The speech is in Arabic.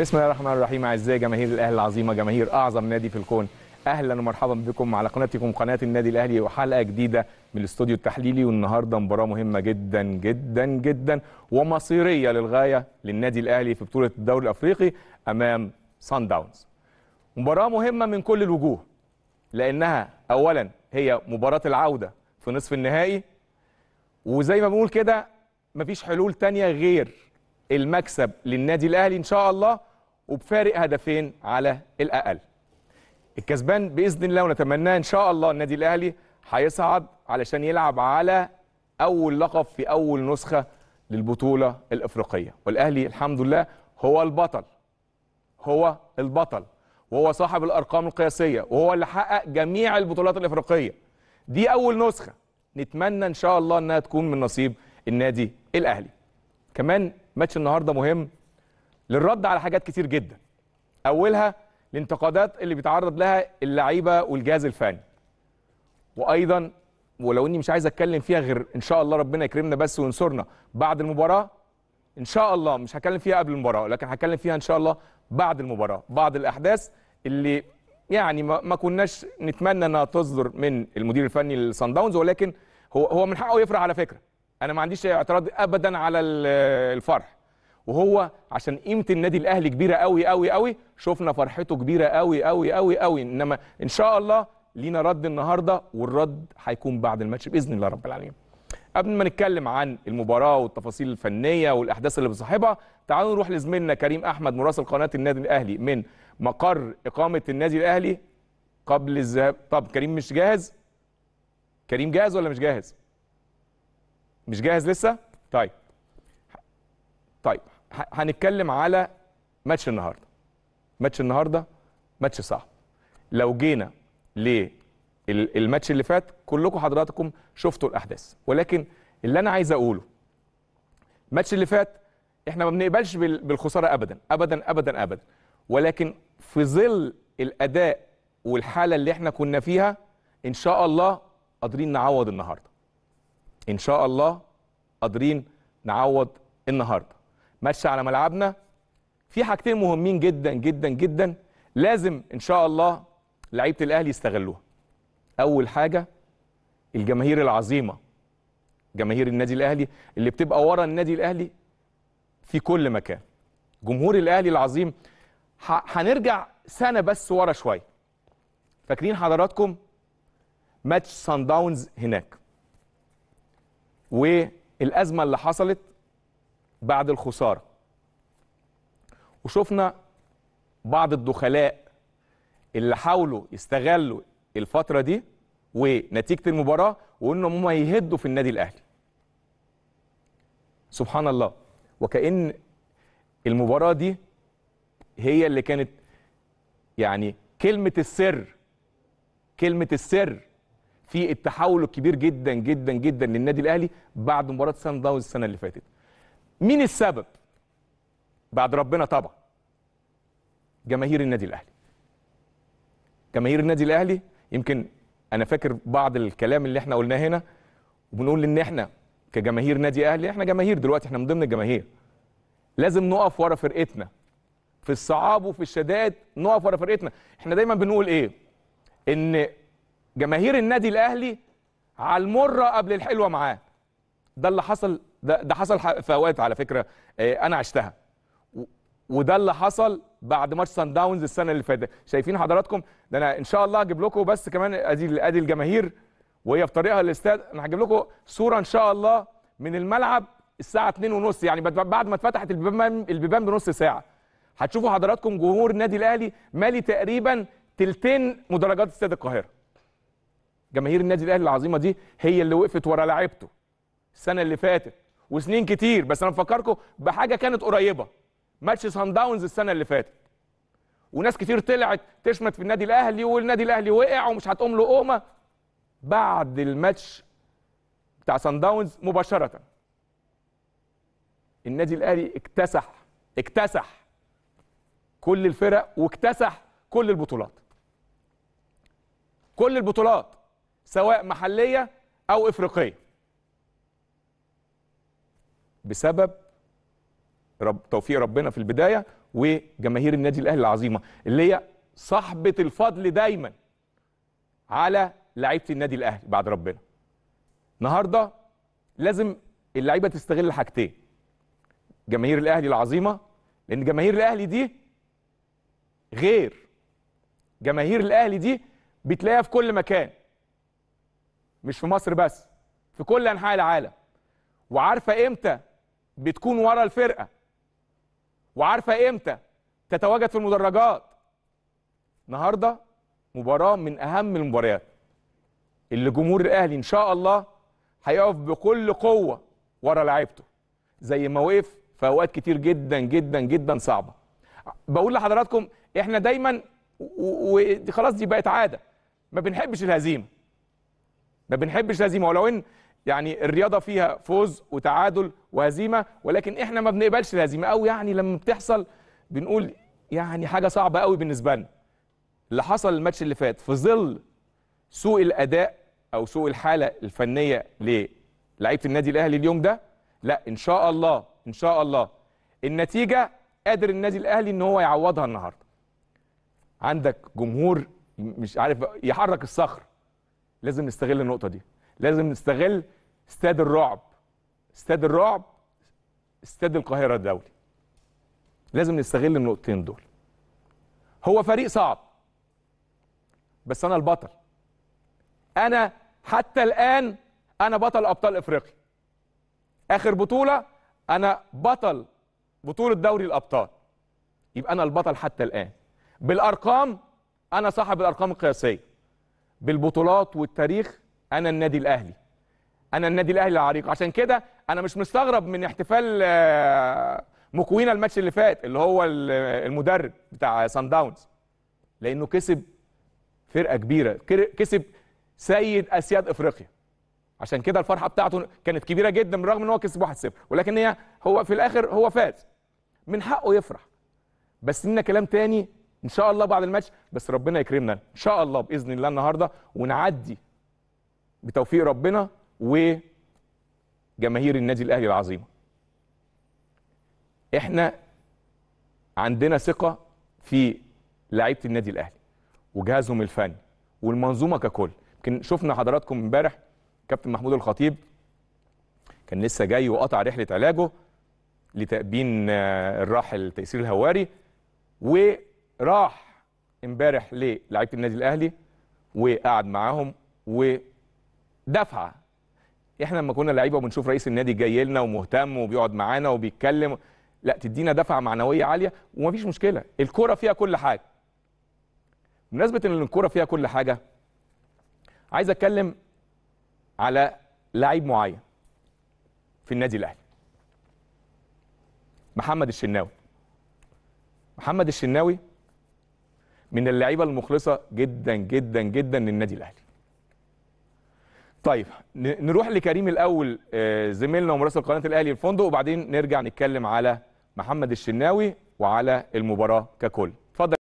بسم الله الرحمن الرحيم اعزائي جماهير الاهلي العظيمه جماهير اعظم نادي في الكون اهلا ومرحبا بكم على قناتكم قناه النادي الاهلي وحلقه جديده من الاستوديو التحليلي والنهارده مباراه مهمه جدا جدا جدا ومصيريه للغايه للنادي الاهلي في بطوله الدوري الافريقي امام سان داونز مباراه مهمه من كل الوجوه لانها اولا هي مباراه العوده في نصف النهائي وزي ما بنقول كده مفيش حلول تانية غير المكسب للنادي الاهلي ان شاء الله وبفارق هدفين على الاقل الكسبان باذن الله ونتمناه ان شاء الله النادي الاهلي هيصعد علشان يلعب على اول لقب في اول نسخه للبطوله الافريقيه والاهلي الحمد لله هو البطل هو البطل وهو صاحب الارقام القياسيه وهو اللي حقق جميع البطولات الافريقيه دي اول نسخه نتمنى ان شاء الله انها تكون من نصيب النادي الاهلي كمان ماتش النهارده مهم للرد على حاجات كتير جدا اولها الانتقادات اللي بيتعرض لها اللعيبه والجهاز الفني وايضا ولو اني مش عايز اتكلم فيها غير ان شاء الله ربنا يكرمنا بس وينصرنا بعد المباراه ان شاء الله مش هتكلم فيها قبل المباراه لكن هتكلم فيها ان شاء الله بعد المباراه بعض الاحداث اللي يعني ما كناش نتمنى انها تصدر من المدير الفني لصن داونز ولكن هو هو من حقه يفرح على فكره انا ما عنديش اعتراض ابدا على الفرح وهو عشان قيمه النادي الاهلي كبيره قوي قوي قوي شفنا فرحته كبيره قوي قوي قوي قوي انما ان شاء الله لينا رد النهارده والرد هيكون بعد الماتش باذن الله رب العالمين قبل ما نتكلم عن المباراه والتفاصيل الفنيه والاحداث اللي بصاحبها تعالوا نروح لزميلنا كريم احمد مراسل قناه النادي الاهلي من مقر اقامه النادي الاهلي قبل الذهاب طب كريم مش جاهز كريم جاهز ولا مش جاهز مش جاهز لسه طيب طيب هنتكلم على ماتش النهارده ماتش النهارده ماتش صعب لو جينا للماتش اللي فات كلكم حضراتكم شفتوا الاحداث ولكن اللي انا عايز اقوله الماتش اللي فات احنا ما بنقبلش بالخساره ابدا ابدا ابدا ابدا ولكن في ظل الاداء والحاله اللي احنا كنا فيها ان شاء الله قادرين نعوض النهارده ان شاء الله قادرين نعوض النهارده ماشي على ملعبنا في حاجتين مهمين جدا جدا جدا لازم ان شاء الله لعيبه الاهلي يستغلوها اول حاجه الجماهير العظيمه جماهير النادي الاهلي اللي بتبقى ورا النادي الاهلي في كل مكان جمهور الاهلي العظيم هنرجع سنه بس ورا شويه فاكرين حضراتكم ماتش سان داونز هناك والازمه اللي حصلت بعد الخساره وشفنا بعض الدخلاء اللي حاولوا يستغلوا الفتره دي ونتيجه المباراه وانهم هم يهدوا في النادي الاهلي سبحان الله وكأن المباراة دي هي اللي كانت يعني كلمة السر كلمة السر في التحول الكبير جدا جدا جدا للنادي الاهلي بعد مباراه سان داونز السنه اللي فاتت مين السبب بعد ربنا طبعا جماهير النادي الاهلي جماهير النادي الاهلي يمكن انا فاكر بعض الكلام اللي احنا قلناه هنا وبنقول ان احنا كجماهير نادي اهلي احنا جماهير دلوقتي احنا من ضمن الجماهير لازم نقف ورا فرقتنا في الصعاب وفي الشدائد نقف ورا فرقتنا احنا دايما بنقول ايه ان جماهير النادي الاهلي على المره قبل الحلوه معاه ده اللي حصل ده, ده حصل في اوقات على فكره آه، انا عشتها وده اللي حصل بعد ماتش سان داونز السنه اللي فاتت شايفين حضراتكم ده انا ان شاء الله هجيب لكم بس كمان ادي ادي الجماهير وهي في طريقها للاستاد انا هجيب لكم صوره ان شاء الله من الملعب الساعه 2:30 يعني بعد ما اتفتحت البيبان البيبان بنص ساعه هتشوفوا حضراتكم جمهور النادي الاهلي مالي تقريبا تلتين مدرجات استاد القاهره جماهير النادي الاهلي العظيمه دي هي اللي وقفت ورا لعيبته السنه اللي فاتت وسنين كتير بس انا مفكركم بحاجه كانت قريبه ماتش سان داونز السنه اللي فاتت وناس كتير طلعت تشمت في النادي الاهلي والنادي الاهلي وقع ومش هتقوم له قومه بعد الماتش بتاع سان داونز مباشره النادي الاهلي اكتسح اكتسح كل الفرق واكتسح كل البطولات كل البطولات سواء محليه او افريقيه بسبب رب توفيق ربنا في البدايه وجماهير النادي الاهلي العظيمه اللي هي صاحبه الفضل دايما على لعيبه النادي الاهلي بعد ربنا النهارده لازم اللعيبه تستغل حاجتين جماهير الاهلي العظيمه لان جماهير الاهلي دي غير جماهير الاهلي دي بتلاقيها في كل مكان مش في مصر بس في كل انحاء العالم وعارفه امتى بتكون ورا الفرقه وعارفه امتى تتواجد في المدرجات النهارده مباراه من اهم المباريات اللي جمهور الاهلي ان شاء الله هيقف بكل قوه ورا لعيبته زي ما وقف في اوقات كتير جدا جدا جدا صعبه بقول لحضراتكم احنا دايما وخلاص دي بقت عاده ما بنحبش الهزيمه ما بنحبش الهزيمه ولو ان يعني الرياضه فيها فوز وتعادل وهزيمه ولكن احنا ما بنقبلش الهزيمه او يعني لما بتحصل بنقول يعني حاجه صعبه قوي بالنسبه لنا اللي حصل الماتش اللي فات في ظل سوء الاداء او سوء الحاله الفنيه للاعيبه النادي الاهلي اليوم ده لا ان شاء الله ان شاء الله النتيجه قادر النادي الاهلي ان هو يعوضها النهارده عندك جمهور مش عارف يحرك الصخر لازم نستغل النقطه دي لازم نستغل استاد الرعب استاد الرعب استاد القاهره الدولي لازم نستغل النقطتين دول هو فريق صعب بس انا البطل انا حتى الان انا بطل ابطال افريقيا اخر بطوله انا بطل بطوله دوري الابطال يبقى انا البطل حتى الان بالارقام انا صاحب الارقام القياسيه بالبطولات والتاريخ انا النادي الاهلي انا النادي الاهلي العريق عشان كده انا مش مستغرب من احتفال آه، مكوينا الماتش اللي فات اللي هو المدرب بتاع سان داونز لانه كسب فرقه كبيره كسب سيد اسياد افريقيا عشان كده الفرحه بتاعته كانت كبيره جدا بالرغم ان هو كسب 1-0 ولكن هي هو في الاخر هو فاز من حقه يفرح بس لنا كلام تاني ان شاء الله بعد الماتش بس ربنا يكرمنا ان شاء الله باذن الله النهارده ونعدي بتوفيق ربنا وجماهير النادي الاهلي العظيمه احنا عندنا ثقه في لعيبه النادي الاهلي وجهازهم الفني والمنظومه ككل يمكن شفنا حضراتكم امبارح كابتن محمود الخطيب كان لسه جاي وقطع رحله علاجه لتأبين آه، الراحل تيسير الهواري و راح امبارح للاعيبه النادي الاهلي وقعد معاهم ودفع احنا لما كنا لعيبه وبنشوف رئيس النادي جاي لنا ومهتم وبيقعد معانا وبيتكلم لا تدينا دفعه معنويه عاليه ومفيش مشكله الكوره فيها كل حاجه بمناسبه ان الكوره فيها كل حاجه عايز اتكلم على لعيب معين في النادي الاهلي محمد الشناوي محمد الشناوي من اللعيبه المخلصه جدا جدا جدا للنادي الاهلي. طيب نروح لكريم الاول آه، زميلنا ومراسل قناه الاهلي الفندق وبعدين نرجع نتكلم على محمد الشناوي وعلى المباراه ككل اتفضل